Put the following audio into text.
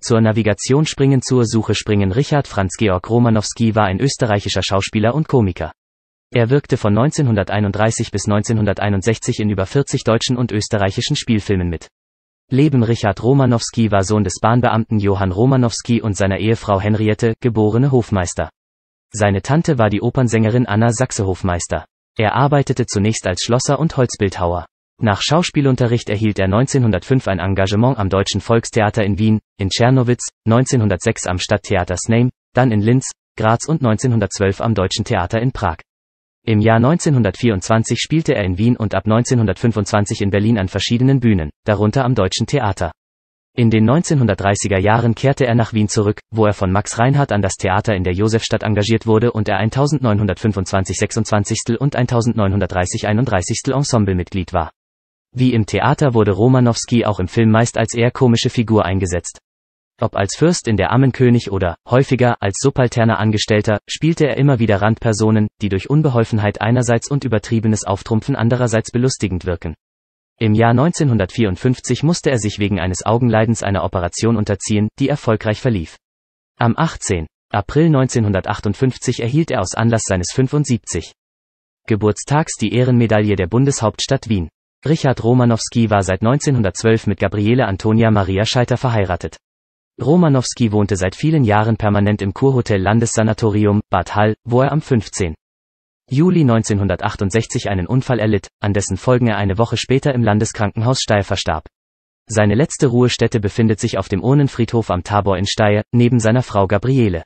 Zur Navigation springen zur Suche springen Richard Franz Georg Romanowski war ein österreichischer Schauspieler und Komiker. Er wirkte von 1931 bis 1961 in über 40 deutschen und österreichischen Spielfilmen mit. Leben Richard Romanowski war Sohn des Bahnbeamten Johann Romanowski und seiner Ehefrau Henriette, geborene Hofmeister. Seine Tante war die Opernsängerin Anna Sachse Hofmeister. Er arbeitete zunächst als Schlosser und Holzbildhauer. Nach Schauspielunterricht erhielt er 1905 ein Engagement am Deutschen Volkstheater in Wien, in Tschernowitz, 1906 am Stadttheater Sname, dann in Linz, Graz und 1912 am Deutschen Theater in Prag. Im Jahr 1924 spielte er in Wien und ab 1925 in Berlin an verschiedenen Bühnen, darunter am Deutschen Theater. In den 1930er Jahren kehrte er nach Wien zurück, wo er von Max Reinhardt an das Theater in der Josefstadt engagiert wurde und er 1925 26. und 1930 31. Ensemblemitglied war. Wie im Theater wurde Romanowski auch im Film meist als eher komische Figur eingesetzt. Ob als Fürst in der Ammenkönig oder, häufiger, als subalterner Angestellter, spielte er immer wieder Randpersonen, die durch Unbeholfenheit einerseits und übertriebenes Auftrumpfen andererseits belustigend wirken. Im Jahr 1954 musste er sich wegen eines Augenleidens einer Operation unterziehen, die erfolgreich verlief. Am 18. April 1958 erhielt er aus Anlass seines 75. Geburtstags die Ehrenmedaille der Bundeshauptstadt Wien. Richard Romanowski war seit 1912 mit Gabriele Antonia Maria Scheiter verheiratet. Romanowski wohnte seit vielen Jahren permanent im Kurhotel Landessanatorium, Bad Hall, wo er am 15. Juli 1968 einen Unfall erlitt, an dessen Folgen er eine Woche später im Landeskrankenhaus Steyr verstarb. Seine letzte Ruhestätte befindet sich auf dem Urnenfriedhof am Tabor in Steyr, neben seiner Frau Gabriele.